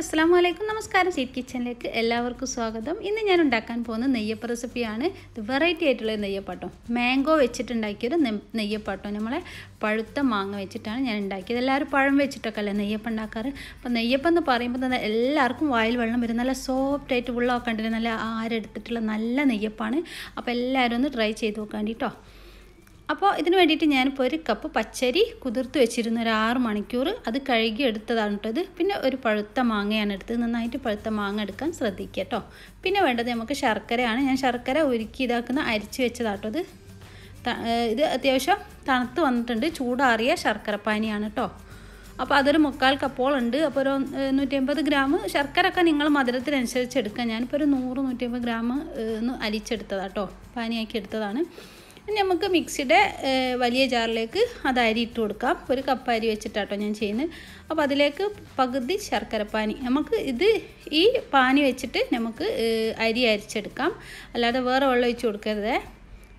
അസ്സാം വലൈക്കും നമസ്കാരം സീറ്റ് കിച്ചണിലേക്ക് എല്ലാവർക്കും സ്വാഗതം ഇന്ന് ഞാൻ ഉണ്ടാക്കാൻ പോകുന്ന നെയ്യപ്പ റെസിപ്പിയാണ് വെറൈറ്റി ആയിട്ടുള്ള നെയ്യപ്പാട്ടം മാംഗോ വെച്ചിട്ടുണ്ടാക്കിയൊരു നെയ്യപ്പാട്ടം നമ്മളെ പഴുത്ത മാങ്ങ വെച്ചിട്ടാണ് ഞാൻ ഉണ്ടാക്കിയത് എല്ലാവരും പഴം വെച്ചിട്ടൊക്കെ അല്ലേ നെയ്യപ്പം ഉണ്ടാക്കാറ് അപ്പോൾ നെയ്യപ്പം എന്ന് പറയുമ്പോൾ തന്നെ എല്ലാവർക്കും വായിൽ വെള്ളം വരും നല്ല സോഫ്റ്റ് ആയിട്ട് ഉള്ളതൊക്കെ ഉണ്ടെങ്കിൽ നല്ല ആരെടുത്തിട്ടുള്ള നല്ല നെയ്യപ്പാണ് അപ്പോൾ എല്ലാവരും ഒന്ന് ട്രൈ ചെയ്ത് നോക്കാൻ കേട്ടോ അപ്പോൾ ഇതിന് വേണ്ടിയിട്ട് ഞാനിപ്പോൾ ഒരു കപ്പ് പച്ചരി കുതിർത്ത് വെച്ചിരുന്ന ഒരു ആറ് മണിക്കൂർ അത് കഴുകി എടുത്തതാണ് കേട്ടോ ഇത് പിന്നെ ഒരു പഴുത്ത മാങ്ങയാണ് എടുത്തത് നന്നായിട്ട് പഴുത്ത മാങ്ങ എടുക്കാൻ ശ്രദ്ധിക്കുക കേട്ടോ പിന്നെ വേണ്ടത് നമുക്ക് ശർക്കരയാണ് ഞാൻ ശർക്കര ഒരുക്കി ഇതാക്കുന്ന അരിച്ച് വെച്ചതാട്ടോ ഇത് ഇത് അത്യാവശ്യം തണുത്ത് വന്നിട്ടുണ്ട് ചൂടാറിയ ശർക്കര പാനിയാണ് കേട്ടോ അപ്പോൾ അതൊരു മുക്കാൽ കപ്പോളുണ്ട് അപ്പോൾ ഒരു നൂറ്റി അമ്പത് ഗ്രാം ശർക്കര ഒക്കെ നിങ്ങൾ മധുരത്തിനനുസരിച്ച് എടുക്കുക ഞാനിപ്പോൾ ഒരു നൂറ് നൂറ്റി അമ്പത് ഗ്രാം അലിച്ചെടുത്തതാട്ടോ പാനിയാക്കി എടുത്തതാണ് ഇനി നമുക്ക് മിക്സിയുടെ വലിയ ജാറിലേക്ക് അത് അരി ഇട്ട് കൊടുക്കാം ഒരു കപ്പ് അരി വെച്ചിട്ടാട്ടോ ഞാൻ ചെയ്യുന്നത് അപ്പോൾ അതിലേക്ക് പകുതി ശർക്കരപ്പാനി നമുക്ക് ഇത് ഈ പാനി വെച്ചിട്ട് നമുക്ക് അരി അരിച്ചെടുക്കാം അല്ലാതെ വേറെ വെള്ളം ഒഴിച്ച് കൊടുക്കരുതേ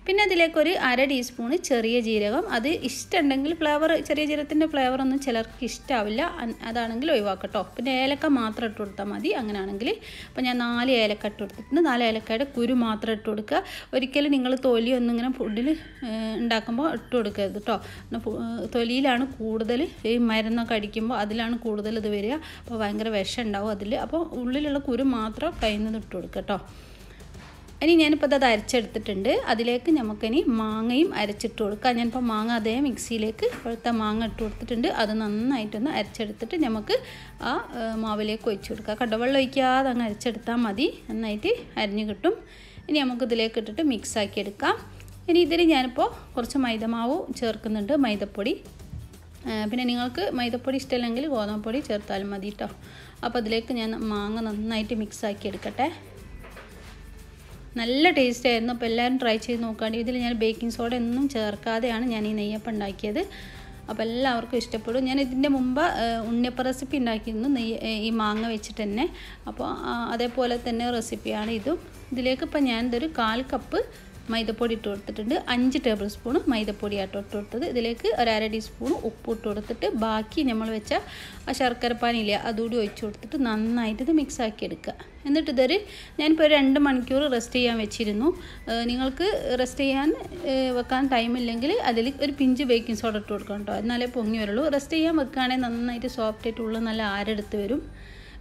പിന്നെ അതിലേക്ക് ഒരു അര ടീസ്പൂണ് ചെറിയ ജീരകം അത് ഇഷ്ടമുണ്ടെങ്കിൽ ഫ്ലേവർ ചെറിയ ജീരകത്തിൻ്റെ ഫ്ലേവർ ഒന്നും ചിലർക്ക് ഇഷ്ടാവില്ല അതാണെങ്കിൽ ഒഴിവാക്കട്ടോ പിന്നെ ഏലക്ക മാത്രം ഇട്ട് കൊടുത്താൽ മതി അങ്ങനെയാണെങ്കിൽ അപ്പോൾ ഞാൻ നാല് ഏലക്ക ഇട്ട് കൊടുത്തിട്ടുണ്ട് നാല് ഏലക്കയുടെ കുരു മാത്രം ഇട്ട് കൊടുക്കുക ഒരിക്കലും നിങ്ങൾ തൊലി ഒന്നും ഇങ്ങനെ ഫുഡിൽ ഉണ്ടാക്കുമ്പോൾ ഇട്ട് കൊടുക്കരുത് കേട്ടോ തൊലിയിലാണ് കൂടുതൽ ഈ മരുന്നൊക്കെ അടിക്കുമ്പോൾ അതിലാണ് കൂടുതൽ ഇത് വരിക അപ്പോൾ ഭയങ്കര വിഷം ഉണ്ടാവും അതിൽ അപ്പോൾ ഉള്ളിലുള്ള കുരു മാത്രം കയ്യിൽ നിന്ന് ഇട്ട് കൊടുക്കുക കേട്ടോ ഇനി ഞാനിപ്പോൾ അത് അരച്ചെടുത്തിട്ടുണ്ട് അതിലേക്ക് നമുക്കിനി മാങ്ങയും അരച്ചിട്ട് കൊടുക്കാം ഞാനിപ്പോൾ മാങ്ങ അതേ മിക്സിയിലേക്ക് ഇപ്പോഴത്തെ മാങ്ങ ഇട്ട് കൊടുത്തിട്ടുണ്ട് അത് നന്നായിട്ടൊന്ന് അരച്ചെടുത്തിട്ട് നമുക്ക് ആ മാവിലേക്ക് ഒഴിച്ചു കൊടുക്കാം കടവെള്ളം ഒഴിക്കാതെ അങ്ങ് അരച്ചെടുത്താൽ മതി നന്നായിട്ട് അരിഞ്ഞു കിട്ടും ഇനി നമുക്ക് ഇതിലേക്ക് ഇട്ടിട്ട് മിക്സ് ആക്കി എടുക്കാം ഇനി ഇതിൽ ഞാനിപ്പോൾ കുറച്ച് മൈദമാവ് ചേർക്കുന്നുണ്ട് മൈദപ്പൊടി പിന്നെ നിങ്ങൾക്ക് മൈദപ്പൊടി ഇഷ്ടമില്ലെങ്കിൽ ഗോതമ്പൊടി ചേർത്താലും മതി കേട്ടോ അപ്പോൾ അതിലേക്ക് ഞാൻ മാങ്ങ നന്നായിട്ട് മിക്സ് ആക്കി എടുക്കട്ടെ നല്ല ടേസ്റ്റ് ആയിരുന്നു അപ്പോൾ എല്ലാവരും ട്രൈ ചെയ്ത് നോക്കാണ്ട് ഇതിൽ ഞാൻ ബേക്കിംഗ് സോഡ ഒന്നും ചേർക്കാതെയാണ് ഞാൻ ഈ നെയ്യപ്പം ഉണ്ടാക്കിയത് അപ്പോൾ എല്ലാവർക്കും ഇഷ്ടപ്പെടും ഞാൻ ഇതിൻ്റെ മുമ്പ് ഉണ്ണിയപ്പ റെസിപ്പി ഉണ്ടാക്കിയിരുന്നു നെയ്യ് ഈ മാങ്ങ വെച്ചിട്ട് തന്നെ അപ്പോൾ അതേപോലെ തന്നെ റെസിപ്പിയാണ് ഇതും ഇതിലേക്ക് ഇപ്പോൾ ഞാനിതൊരു കാൽ കപ്പ് മൈദപ്പൊടി ഇട്ട് കൊടുത്തിട്ടുണ്ട് അഞ്ച് ടേബിൾ സ്പൂൺ മൈദപ്പൊടി ആട്ടോ ഇട്ട് കൊടുത്തത് ഇതിലേക്ക് ഒരര ടീസ്പൂൺ ഉപ്പ് ഇട്ട് കൊടുത്തിട്ട് ബാക്കി നമ്മൾ വെച്ച ആ ശർക്കര ശർക്കരപ്പാനില്ലേ അതുകൂടി ഒഴിച്ചു കൊടുത്തിട്ട് നന്നായിട്ട് ഇത് മിക്സ് ആക്കി എടുക്കുക എന്നിട്ട് ഇതൊരു ഞാനിപ്പോൾ രണ്ട് മണിക്കൂർ റെസ്റ്റ് ചെയ്യാൻ വെച്ചിരുന്നു നിങ്ങൾക്ക് റെസ്റ്റ് ചെയ്യാൻ വെക്കാൻ ടൈമില്ലെങ്കിൽ അതിൽ ഒരു പിഞ്ച് ബേക്കിംഗ് സോഡ ഇട്ട് കൊടുക്കണം കേട്ടോ എന്നാലേ പൊങ്ങി വരുള്ളൂ റെസ്റ്റ് ചെയ്യാൻ വെക്കുകയാണെങ്കിൽ നന്നായിട്ട് സോഫ്റ്റ് ആയിട്ടുള്ള നല്ല ആരെടുത്ത് വരും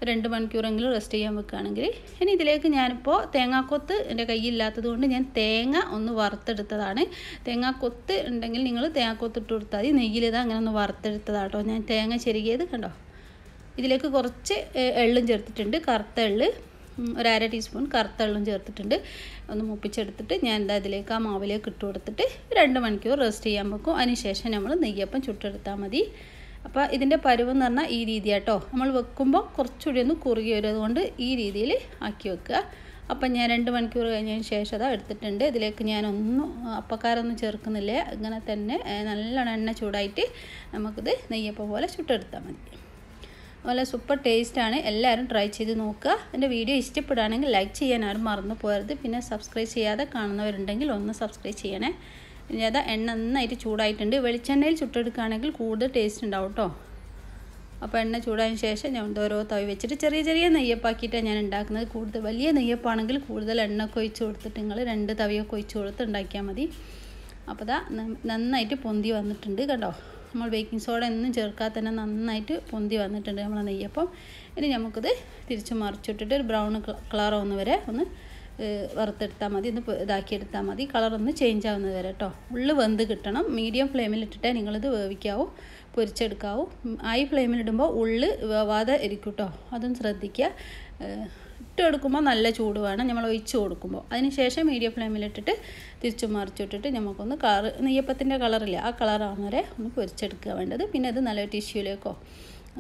രണ്ട് മണിക്കൂറെങ്കിലും റെസ്റ്റ് ചെയ്യാൻ വെക്കുകയാണെങ്കിൽ ഇനി ഇതിലേക്ക് ഞാനിപ്പോൾ തേങ്ങാക്കൊത്ത് എൻ്റെ കയ്യിലില്ലാത്തത് കൊണ്ട് ഞാൻ തേങ്ങ ഒന്ന് വറുത്തെടുത്തതാണ് തേങ്ങാക്കൊത്ത് ഉണ്ടെങ്കിൽ നിങ്ങൾ തേങ്ങാക്കൊത്ത് ഇട്ട് കൊടുത്താൽ മതി നെയ്യിലിത് അങ്ങനെ ഒന്ന് വറുത്തെടുത്തതാട്ടോ ഞാൻ തേങ്ങ ചെരുകിയത് കണ്ടോ ഇതിലേക്ക് കുറച്ച് എള്ളും ചേർത്തിട്ടുണ്ട് കറുത്ത എള്ള് ഒരര ടീസ്പൂൺ കറുത്ത എള്ളും ചേർത്തിട്ടുണ്ട് ഒന്ന് മുപ്പിച്ചെടുത്തിട്ട് ഞാൻ എന്താ ഇതിലേക്ക് ആ മാവിലേക്ക് ഇട്ട് കൊടുത്തിട്ട് രണ്ട് മണിക്കൂർ റെസ്റ്റ് ചെയ്യാൻ വെക്കും അതിനുശേഷം നമ്മൾ നെയ്യപ്പം ചുട്ടെടുത്താൽ മതി അപ്പോൾ ഇതിൻ്റെ എന്ന് പറഞ്ഞാൽ ഈ രീതി കേട്ടോ നമ്മൾ വെക്കുമ്പോൾ കുറച്ചുകൂടി ഒന്ന് കുറുകി വരും അതുകൊണ്ട് ഈ രീതിയിൽ ആക്കി വെക്കുക അപ്പം ഞാൻ രണ്ട് മണിക്കൂർ കഴിഞ്ഞതിന് ശേഷം അതാ എടുത്തിട്ടുണ്ട് ഇതിലേക്ക് ഞാനൊന്നും അപ്പക്കാരൊന്നും ചേർക്കുന്നില്ല ഇങ്ങനെ തന്നെ നല്ലോണം എണ്ണ ചൂടായിട്ട് നമുക്കിത് നെയ്യപ്പം പോലെ ചുട്ടെടുത്താൽ മതി അതുപോലെ സൂപ്പർ ടേസ്റ്റാണ് എല്ലാവരും ട്രൈ ചെയ്ത് നോക്കുക എൻ്റെ വീഡിയോ ഇഷ്ടപ്പെടുകയാണെങ്കിൽ ലൈക്ക് ചെയ്യാൻ ആരും മറന്നു പോകരുത് പിന്നെ സബ്സ്ക്രൈബ് ചെയ്യാതെ കാണുന്നവരുണ്ടെങ്കിൽ ഒന്ന് സബ്സ്ക്രൈബ് ചെയ്യണേ ഇനി അതാ എണ്ണ നന്നായിട്ട് ചൂടായിട്ടുണ്ട് വെളിച്ചെണ്ണയിൽ ചുട്ടെടുക്കുകയാണെങ്കിൽ കൂടുതൽ ടേസ്റ്റ് ഉണ്ടാവും കേട്ടോ അപ്പോൾ എണ്ണ ചൂടായതിന് ശേഷം ഞാൻ ഓരോ തവി വെച്ചിട്ട് ചെറിയ ചെറിയ നെയ്യപ്പാക്കിയിട്ടാണ് ഞാൻ ഉണ്ടാക്കുന്നത് കൂടുതൽ വലിയ നെയ്യപ്പാണെങ്കിൽ കൂടുതൽ എണ്ണ ഒഴിച്ച് കൊടുത്തിട്ട് നിങ്ങൾ രണ്ട് തവിയൊക്കെ ഒഴിച്ച് കൊടുത്ത് ഉണ്ടാക്കിയാൽ മതി അപ്പോൾ ദാ നന്നായിട്ട് പൊന്തി വന്നിട്ടുണ്ട് കേട്ടോ നമ്മൾ ബേക്കിംഗ് സോഡ ഒന്നും ചേർക്കാതെ തന്നെ നന്നായിട്ട് പൊന്തി വന്നിട്ടുണ്ട് നമ്മളെ നെയ്യപ്പം ഇനി നമുക്കിത് തിരിച്ച് മറിച്ചിട്ടിട്ട് ഒരു ബ്രൗൺ കളർ ഒന്ന് വരെ ഒന്ന് വറുത്തെടുത്താൽ മതി ഒന്ന് ഇതാക്കിയെടുത്താൽ മതി കളറൊന്ന് ചേഞ്ച് ആവുന്നത് വരെ കേട്ടോ ഉള്ളു വെന്ത് കിട്ടണം മീഡിയം ഫ്ലെയിമിലിട്ടിട്ടേ നിങ്ങളിത് വേവിക്കാവൂ പൊരിച്ചെടുക്കാവൂ ഹൈ ഫ്ലെയിമിലിടുമ്പോൾ ഉള്ളു വേവാതെ ഇരിക്കും കേട്ടോ അതും ശ്രദ്ധിക്കുക ഇട്ട് കൊടുക്കുമ്പോൾ നല്ല ചൂട് വേണം നമ്മൾ ഒഴിച്ച് കൊടുക്കുമ്പോൾ അതിനുശേഷം മീഡിയം ഫ്ലെയിമിലിട്ടിട്ട് തിരിച്ചു മറിച്ചിട്ടിട്ട് നമുക്കൊന്ന് കളർ നെയ്യപ്പത്തിൻ്റെ കളറില്ല ആ കളറാകുന്നവരെ ഒന്ന് പൊരിച്ചെടുക്കുക വേണ്ടത് പിന്നെ അത് നല്ല ടിഷ്യൂലേക്കോ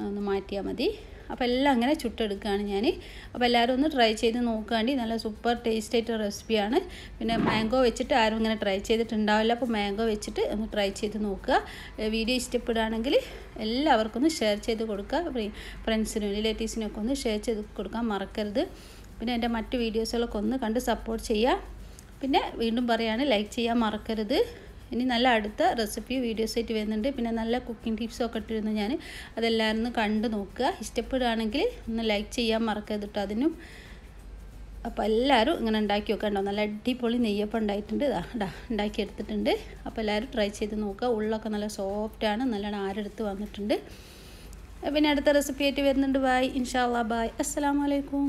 ഒന്ന് മാറ്റിയാൽ മതി അപ്പോൾ എല്ലാം അങ്ങനെ ചുട്ടെടുക്കുകയാണ് ഞാൻ അപ്പോൾ എല്ലാവരും ഒന്ന് ട്രൈ ചെയ്ത് നോക്കുകയാണെങ്കിൽ നല്ല സൂപ്പർ ടേസ്റ്റ് ആയിട്ട് റെസിപ്പിയാണ് പിന്നെ മാംഗോ വെച്ചിട്ട് ആരും ഇങ്ങനെ ട്രൈ ചെയ്തിട്ടുണ്ടാവില്ല അപ്പോൾ മാംഗോ വെച്ചിട്ട് ഒന്ന് ട്രൈ ചെയ്ത് നോക്കുക വീഡിയോ ഇഷ്ടപ്പെടുകയാണെങ്കിൽ എല്ലാവർക്കും ഒന്ന് ഷെയർ ചെയ്ത് കൊടുക്കുക ഫ്രണ്ട്സിനും റിലേറ്റീവ്സിനും ഒക്കെ ഒന്ന് ഷെയർ ചെയ്ത് കൊടുക്കാൻ മറക്കരുത് പിന്നെ എൻ്റെ മറ്റ് വീഡിയോസുകളൊക്കെ ഒന്ന് കണ്ട് സപ്പോർട്ട് ചെയ്യുക പിന്നെ വീണ്ടും പറയുകയാണ് ലൈക്ക് ചെയ്യാൻ മറക്കരുത് ഇനി നല്ല അടുത്ത റെസിപ്പി വീഡിയോസ് ആയിട്ട് വരുന്നുണ്ട് പിന്നെ നല്ല കുക്കിംഗ് ടിപ്സൊക്കെ ഇട്ടിരുന്നു ഞാൻ അതെല്ലാവരും ഒന്ന് കണ്ട് നോക്കുക ഇഷ്ടപ്പെടുകയാണെങ്കിൽ ഒന്ന് ലൈക്ക് ചെയ്യാൻ മറക്കരുത് കേട്ടോ അതിനും അപ്പോൾ എല്ലാവരും ഇങ്ങനെ ഉണ്ടാക്കി വെക്കണ്ടോ നല്ല അടിപൊളി നെയ്യപ്പം ഉണ്ടായിട്ടുണ്ട് ഇതാ ഇടാ ഉണ്ടാക്കിയെടുത്തിട്ടുണ്ട് അപ്പോൾ എല്ലാവരും ട്രൈ ചെയ്ത് നോക്കുക ഉള്ളൊക്കെ നല്ല സോഫ്റ്റാണ് നല്ലോണം ആരെടുത്ത് വന്നിട്ടുണ്ട് പിന്നെ അടുത്ത റെസിപ്പി ആയിട്ട് വരുന്നുണ്ട് ബായ് ഇൻഷാല്ലാ ബായ് അസ്സാം വലൈക്കും